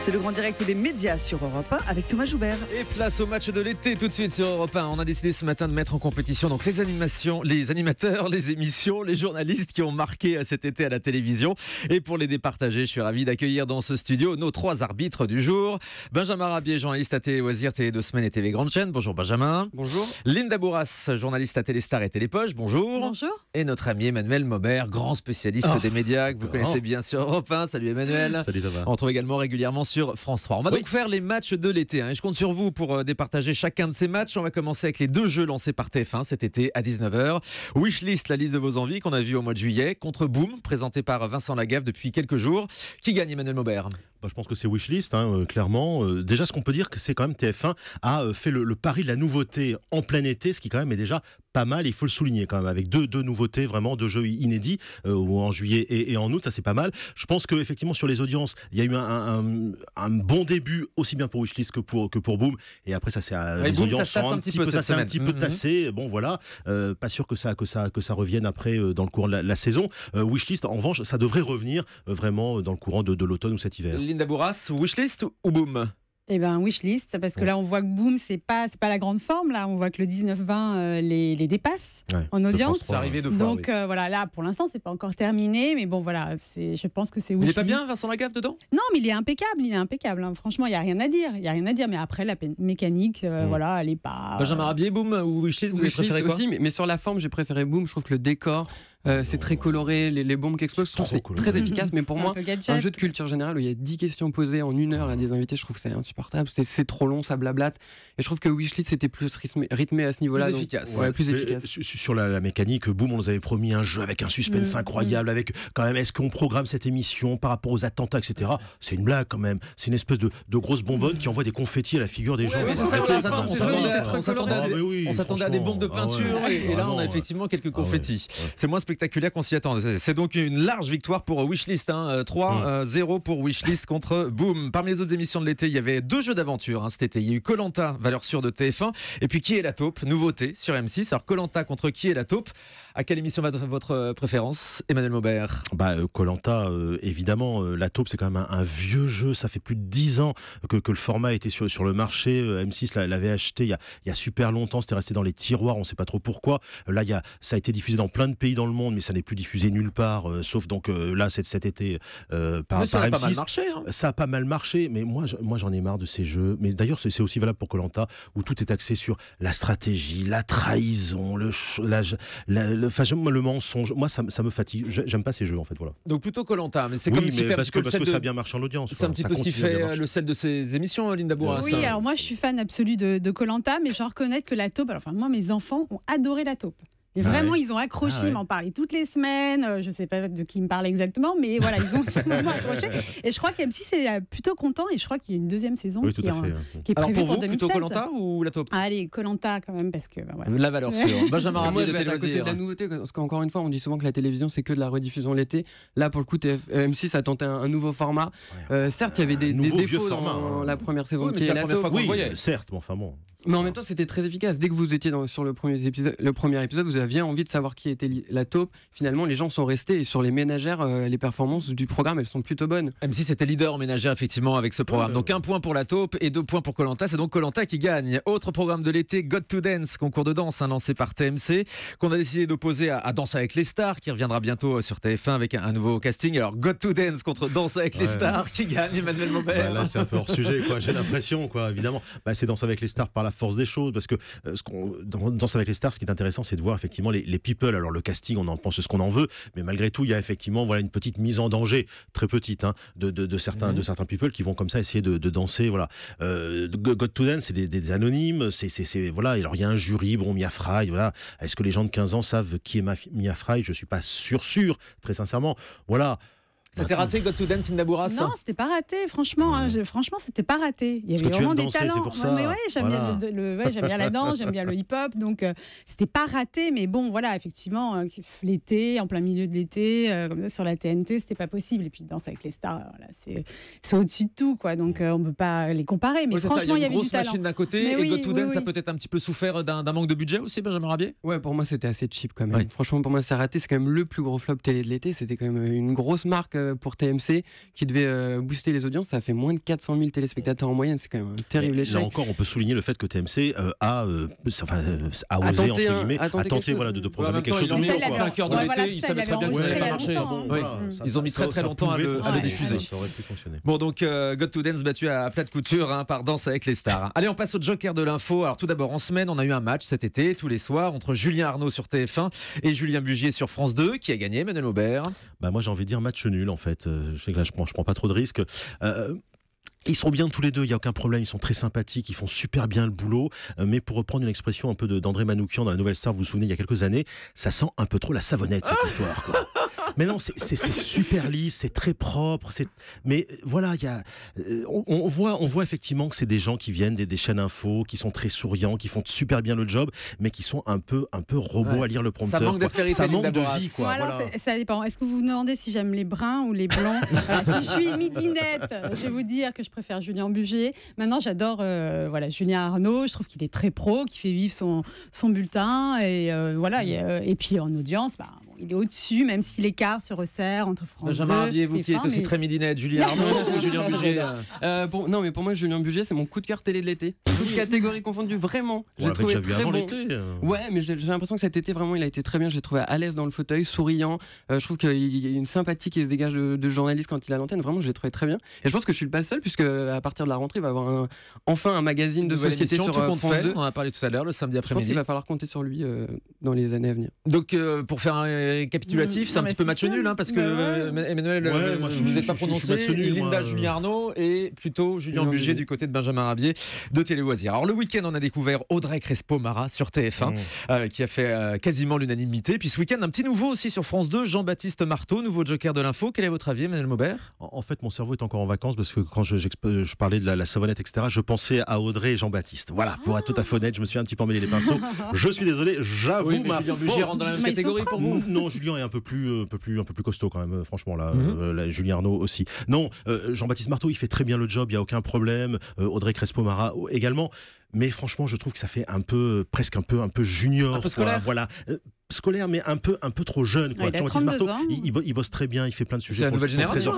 C'est le grand direct des médias sur Europe 1 avec Thomas Joubert. Et place au match de l'été tout de suite sur Europe 1. On a décidé ce matin de mettre en compétition donc les animations, les animateurs, les émissions, les journalistes qui ont marqué cet été à la télévision. Et pour les départager, je suis ravi d'accueillir dans ce studio nos trois arbitres du jour. Benjamin Rabier, journaliste à Télé Oisir, Télé 2 semaines et TV Grande Chaîne. Bonjour Benjamin. Bonjour. Linda Bourras, journaliste à Téléstar et Télépoche. Bonjour. Bonjour. Et notre ami Emmanuel Maubert, grand spécialiste oh. des médias que vous oh. connaissez bien sur Europe 1. Salut Emmanuel. Salut Thomas. On trouve également régulièrement sur France 3. On va donc faire les matchs de l'été. Hein. et je compte sur vous pour euh, départager chacun de ces matchs. On va commencer avec les deux jeux lancés par TF1 cet été à 19h. Wishlist, la liste de vos envies qu'on a vue au mois de juillet, contre Boom, présenté par Vincent Lagaffe depuis quelques jours. Qui gagne Emmanuel Maubert bah, je pense que c'est wishlist, hein, euh, clairement. Euh, déjà, ce qu'on peut dire, c'est quand même TF1 a euh, fait le, pari de la nouveauté en plein été, ce qui quand même est déjà pas mal, il faut le souligner quand même, avec deux, nouveautés, vraiment, deux jeux inédits, ou en juillet et, en août, ça c'est pas mal. Je pense qu'effectivement, sur les audiences, il y a eu un, bon début, aussi bien pour Wishlist que pour, Boom, et après ça, c'est les audiences sont un petit peu, tassé, mm-hmm. bon voilà, pas sûr que ça, revienne après dans le cours de la, saison. Wishlist, en revanche, ça devrait revenir vraiment dans le courant de l'automne ou cet hiver. Linda Bourras, wishlist ou boom eh bien, wishlist, parce que là, on voit que Boom, c'est pas, pas la grande forme. Là, on voit que le 19-20 euh, les, les, dépasse en audience. Donc, euh, voilà, là, pour l'instant, c'est pas encore terminé, mais bon, voilà, je pense que c'est wishlist. Il est pas bien, Vincent Lagaffe, dedans Non, mais il est impeccable, il est impeccable. Hein. Franchement, il n'y a rien à dire. Il y a rien à dire, mais après, la mécanique, euh, mm. voilà, elle est pas. Benjamin Rabier, Boom ou Wishlist, vous avez préféré quoi aussi, mais, sur la forme, j'ai préféré Boom. Je trouve que le décor, euh, c'est très coloré, les, bombes qui explosent, c'est très efficace. Mais pour moi, un, jeu de culture générale où il y a 10 questions posées en une heure à des invités, je trouve que c'est insupportable. C'est trop long, ça blablate. Et je trouve que Wishlist c'était plus rythmé, à ce niveau-là. Plus euh, efficace. plus sur la, mécanique, boum, on nous avait promis un jeu avec un suspense mm, incroyable, mm. avec quand même, est-ce qu'on programme cette émission par rapport aux attentats, etc. C'est une blague quand même. C'est une espèce de, de, grosse bonbonne qui envoie des confettis à la figure des gens. Ah, on s'attendait à des bombes de ah, peinture et là on a effectivement quelques ah, confettis. C'est moins qu'on s'y C'est donc une large victoire pour euh, Wishlist. 3-0 hein, euh, mm. euh, pour Wishlist contre Boom. Parmi les autres émissions de l'été, il y avait deux jeux d'aventure hein, cet été. Il y a eu Colanta, valeur sûre de TF1. Et puis Qui est la taupe Nouveauté sur M6. Alors Colanta contre Qui est la taupe à quelle émission va votre euh, préférence, Emmanuel Maubert Bah, euh, Colanta, euh, évidemment. la taupe, c'est quand même un, vieux jeu. Ça fait plus de 10 ans que, que le format était sur, sur le marché. M6 l'avait acheté il y, a, super longtemps. C'était resté dans les tiroirs. On ne sait pas trop pourquoi. Là, il y a, ça a été diffusé dans plein de pays dans le monde, mais ça n'est plus diffusé nulle part. sauf donc là, cet, cet été par, ça a M6. Pas mal marché, hein. Ça a pas mal marché. Mais moi, moi, j'en ai marre de ces jeux. Mais d'ailleurs, c'est aussi valable pour Colanta, où tout est axé sur la stratégie, la trahison, le, la, le, le mensonge. Moi, ça, ça me fatigue. J'aime pas ces jeux, en fait. Voilà. Donc plutôt Colanta, mais c'est oui, comme si parce que, ça bien marche en audience. C'est un petit peu ce qui fait euh, le sel de ces émissions, hein, Linda Bourras. Oui, alors moi, je suis fan absolu de Colanta, mais je reconnais que la taupe. enfin, moi, mes enfants ont adoré la taupe. Et ah vraiment, ils ont accroché, ah ils m'en parlaient toutes les semaines. Euh, je ne sais pas de qui ils me parlent exactement, mais voilà, ils ont moment accroché. Et je crois qu'M6 est euh, plutôt content. Et je crois qu'il y a une deuxième saison qui, est en, Alors pour, vous, plutôt Colanta ou la top Allez, Colanta quand même, parce que. Bah, la valeur sûre. Benjamin côté de de la hein nouveauté, parce qu'encore une fois, on dit souvent que la télévision, c'est que de la rediffusion l'été. Là, pour le coup, TF, euh, M6 a tenté un, nouveau format. certes, il y avait des, des défauts dans hein. la première saison oui, qui est la, top. Oui, certes, mais enfin bon. Mais en même temps, c'était très efficace. Dès que vous étiez dans, sur le premier, épisode, le premier épisode, vous aviez envie de savoir qui était la taupe. Finalement, les gens sont restés. Et sur les ménagères, euh, les performances du programme, elles sont plutôt bonnes. M6 c'était leader en ménagère, effectivement, avec ce programme. Donc un point pour la taupe et deux points pour Colanta. C'est donc Colanta qui gagne. Autre programme de l'été, God to Dance, concours de danse hein, lancé par TMC, qu'on a décidé d'opposer à, Danse avec les stars, qui reviendra bientôt euh, sur TF1 avec un, nouveau casting. Alors God to Dance contre Danse avec les stars, qui gagne Emmanuel Maubert. Bah c'est un peu hors sujet, quoi. J'ai l'impression, quoi, évidemment. Bah, c'est Danse avec les stars par la force des choses, parce que euh, ce qu'on, dans Danse avec les stars, ce qui est intéressant, c'est de voir effectivement les, people. Alors le casting, on en pense ce qu'on en veut, mais malgré tout, il y a effectivement voilà une petite mise en danger très petite hein, de, certains mhm. de certains people qui vont comme ça essayer de, danser. Voilà, euh, God to Dance, c'est des, anonymes, c'est, voilà. il y a un jury, bon Mia Fry, voilà. Est-ce que les gens de 15 ans savent qui est Mia Fry Je suis pas sûr sûr, très sincèrement. Voilà. C'était raté Got to Dance in Non, c'était pas raté, franchement. Hein, je, franchement, c'était pas raté. Il y avait vraiment des talents. mais ouais, j'aime bien, la danse, j'aime bien le hip-hop, donc euh, c'était pas raté. Mais bon, voilà, effectivement, euh, l'été, en plein milieu de l'été, euh, comme ça sur la TNT, c'était pas possible. Et puis danser avec les stars, voilà, c'est au-dessus de tout, quoi. Donc on peut pas les comparer. Mais franchement, il y, avait grosse machine d'un côté et Got to Dance Ça peut-être un petit peu souffert d'un manque de budget aussi, Benjamin Rabier. Ouais, pour moi, c'était assez cheap quand même. Franchement, pour moi, ça raté. C'est quand même le plus gros flop télé de l'été. C'était quand même une grosse marque euh, pour TMC qui devait euh, booster les audiences. Ça a fait moins de 400 000 téléspectateurs en moyenne. C'est quand même un terrible échec. Là encore, on peut souligner le fait que TMC euh, a, enfin, a osé, entre hein, guillemets, voilà, de, de programmer quelque chose de mieux. ils hein. Ils ont mis très très longtemps à le diffuser. Bon, donc, God to Dance battu à plate couture hein, par Danse avec les stars. Allez, on passe au Joker de l'info. Alors, tout d'abord, en semaine, on a eu un match cet été, tous les soirs, entre Julien Arnaud sur TF1 et Julien Bugier sur France 2, qui a gagné, Manuel Aubert. Bah, moi, j'ai envie de dire match nul, en fait. Euh, je prends, pas trop de risques. Euh, ils sont bien tous les deux, il n'y a aucun problème, ils sont très sympathiques, ils font super bien le boulot, euh, mais pour reprendre une expression un peu d'André Manoukian dans La Nouvelle Star, vous vous souvenez, il y a quelques années, ça sent un peu trop la savonnette cette ah histoire. Mais non, c'est super lisse, c'est très propre. mais euh, voilà, il y a, euh, on, voit, on voit effectivement que c'est des gens qui viennent des, chaînes info, qui sont très souriants, qui font super bien le job, mais qui sont un peu, un peu robots à lire le prompteur. Ça manque ça manque de vie, quoi. Ça dépend. Est-ce que vous vous demandez si j'aime les bruns ou les blancs Si je suis midinette, je vais vous dire que je préfère Julien Bugier. Maintenant, j'adore euh, voilà, Julien Arnaud. Je trouve qu'il est très pro, qu'il fait vivre son, son bulletin. Et, euh, voilà, et, puis en audience, bah, il est au-dessus, même si l'écart se resserre entre France 2 Rabier, vous qui êtes aussi très midinette, Julien Arnaud Julien Buget euh, Non, mais pour moi, Julien Buget, c'est mon coup de cœur télé de l'été. toutes catégorie confondue, vraiment. Euh. J'ai ouais, très mais j'ai, l'impression que cet été, vraiment, il a été très bien. J'ai trouvé à l'aise dans le fauteuil, souriant. Euh, je trouve qu'il y a une sympathie qui se dégage de, journaliste quand il a l'antenne. Vraiment, je l'ai trouvé très bien. Et je pense que je suis pas le seul, puisque à partir de la rentrée, il va avoir enfin un magazine de société sur France 2. On en a parlé tout à l'heure, le samedi après-midi. Je pense qu'il va falloir compter sur lui dans les années à venir. Donc, pour faire un euh, capitulatif, mm. c'est un petit peu match nul, hein, parce que euh, Emmanuel, euh, je ne vous ai pas prononcé. Je Julien Linda et plutôt Julien Buget du côté de Benjamin Rabier de Télé Loisirs. Alors le week-end, on a découvert Audrey Crespo-Mara sur TF1, mm. qui a fait quasiment l'unanimité. Puis ce week-end, un petit nouveau aussi sur France 2, Jean-Baptiste Marteau, nouveau joker de l'info. Quel est votre avis, Emmanuel Maubert en, fait, mon cerveau est encore en vacances parce que quand je, je parlais de la, savonnette, etc., je pensais à Audrey et Jean-Baptiste. Voilà, pour être tout à fait honnête, je me suis un petit peu emmêlé les pinceaux. je suis désolé, j'avoue oui, ma faute. dans la même catégorie pour vous non, Julien est un peu plus, un peu plus, un peu plus costaud quand même. Euh, franchement, mhm. euh, là, Julien Arnaud aussi. Non, euh, Jean-Baptiste Marteau, il fait très bien le job. Il y a aucun problème. Audrey Crespo-Mara oh, également mais franchement, je trouve que ça fait un peu, presque un peu, un peu junior. Un peu voilà. Euh, scolaire mais un peu un peu trop jeune quoi. Il, Marteau, Il, bosse très bien, il fait plein de sujets. C'est la nouvelle génération.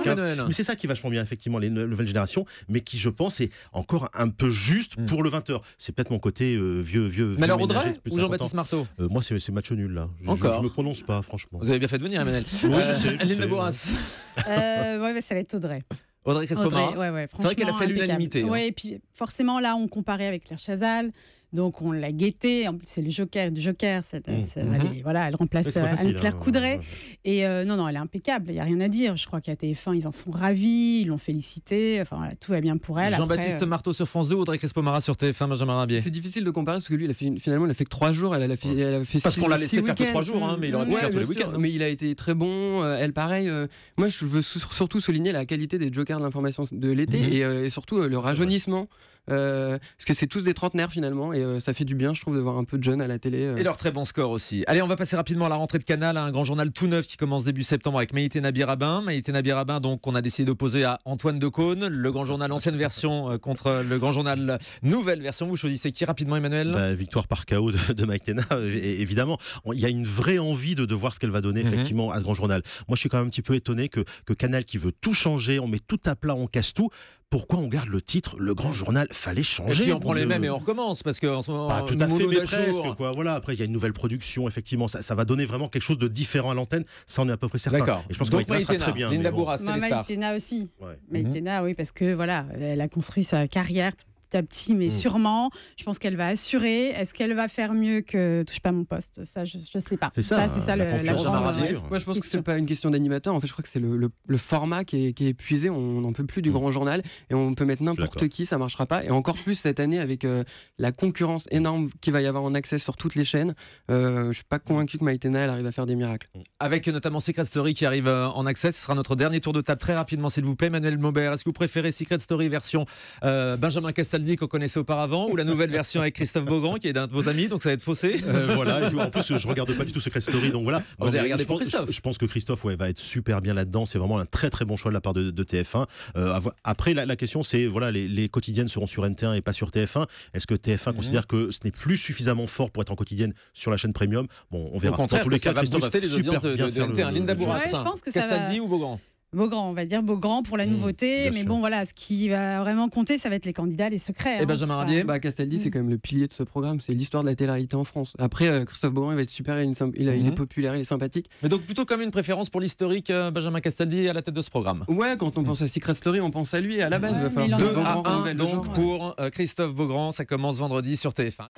Mais c'est ça qui est vachement bien effectivement les nouvelles générations, mais qui je pense est encore un peu juste mm. pour le 20h. C'est peut-être mon côté vieux, vieux vieux. Mais alors Audrey ou Jean-Baptiste Marteau euh, Moi c'est match nul là. Je, encore. Je, me prononce pas franchement. Vous avez bien fait de venir Emmanuel. oui, je euh, sais. Je Aline sais, mais ça va être Audrey. Audrey crespo Ouais, ouais, c'est vrai qu'elle a fait l'unanimité. Hein. Oui, et puis forcément, là, on comparait avec Claire Chazal, donc on l'a guettée. En plus, c'est le Joker du Joker. Mm. Mm-hmm. Elle voilà, elle remplace euh, Anne-Claire hein, Coudray. Et euh, non, non, elle est impeccable. Il n'y a rien à dire. Je crois qu'à TF1, ils en sont ravis. Ils l'ont félicité Enfin, tout va bien pour elle. Jean-Baptiste euh, Marteau sur France 2, Audrey Crespo-Mara sur TF1, Benjamin Rabier. C'est difficile de comparer parce que lui, finalement, il a fait que trois jours. Elle, a fait, parce qu'on l'a laissé faire que trois jours, hein, mais il aurait pu faire les week Mais il a été très bon. Elle, pareil. moi, je veux surtout souligner la qualité des Jokers de l'information de l'été mm-hmm. et, surtout le rajeunissement euh, parce que c'est tous des trentenaires finalement, et euh, ça fait du bien, je trouve, de voir un peu de jeunes à la télé. Euh. Et leur très bon score aussi. Allez, on va passer rapidement à la rentrée de Canal, un grand journal tout neuf qui commence début septembre avec Maïté Nabirabin. Maïté Nabirabin, donc, on a décidé d'opposer à Antoine Decaune, le grand journal ancienne version contre le grand journal nouvelle version. Vous choisissez qui rapidement, Emmanuel bah, Victoire par chaos de, Maïté Maïté évidemment. Il y a une vraie envie de, de voir ce qu'elle va donner, mhm. effectivement, à grand journal. Moi, je suis quand même un petit peu étonné que Canal, qui veut tout changer, on met tout à plat, on casse tout, pourquoi on garde le titre Le Grand Journal Fallait changer. Et on prend les mêmes et on recommence parce qu'en ce moment. Pas tout à fait, mais presque. Voilà, après, il y a une nouvelle production, effectivement. Ça, va donner vraiment quelque chose de différent à l'antenne. Ça, on est à peu près certain. D'accord. Et je pense que Maïtena, très bien. Linda Bourras, Maïtena aussi. Ouais. Mhm. Maïtena, oui, parce que voilà, elle a construit sa carrière à petit, mais mm. sûrement. Je pense qu'elle va assurer. Est-ce qu'elle va faire mieux que Touche pas mon poste Ça, je ne sais pas. C'est ça, c'est ça le, Moi, je pense que c'est pas une question d'animateur. En fait, je crois que c'est le, format qui est, épuisé. On n'en peut plus du mm. grand journal et on peut mettre n'importe qui, ça marchera pas. Et encore plus cette année avec euh, la concurrence énorme qui va y avoir en accès sur toutes les chaînes. Euh, je suis pas convaincu que Maïtena elle arrive à faire des miracles. Mm. Avec notamment Secret Story qui arrive euh, en accès, ce sera notre dernier tour de table très rapidement, s'il vous plaît, Manuel Maubert. Est-ce que vous préférez Secret Story version euh, Benjamin Castel qu'on connaissait auparavant ou la nouvelle version avec Christophe Beaugrand qui est un de vos amis, donc ça va être faussé. Euh, voilà, en plus, je regarde pas du tout Secret Story, donc voilà. Vous je, pour pense, Je, pense que Christophe va être super bien là-dedans. C'est vraiment un très très bon choix de la part de, TF1. Euh, après, la, question, c'est voilà, les, quotidiennes seront sur NT1 et pas sur TF1. Est-ce que TF1 mhm. considère que ce n'est plus suffisamment fort pour être en quotidienne sur la chaîne premium Bon, on verra. Au Dans tous les cas, Christophe va super bien de, faire NT1. ou Beaugrand Beaugrand, on va dire Beaugrand pour la mm, nouveauté. mais bon, voilà, ce qui va vraiment compter, ça va être les candidats, les secrets. Et Benjamin Rabier Castaldi, mm. c'est quand même le pilier de ce programme. C'est l'histoire de la télé-réalité en France. Après, euh, Christophe Beaugrand, il va être super, il, est mm-hmm. populaire, il est sympathique. Mais donc, plutôt comme une préférence pour l'historique, euh, Benjamin Castaldi à la tête de ce programme. Ouais, quand on pense à Secret Story, on pense à lui. À la base, il va falloir 2 à 1 donc, pour euh, Christophe Beaugrand. Ça commence vendredi sur TF1.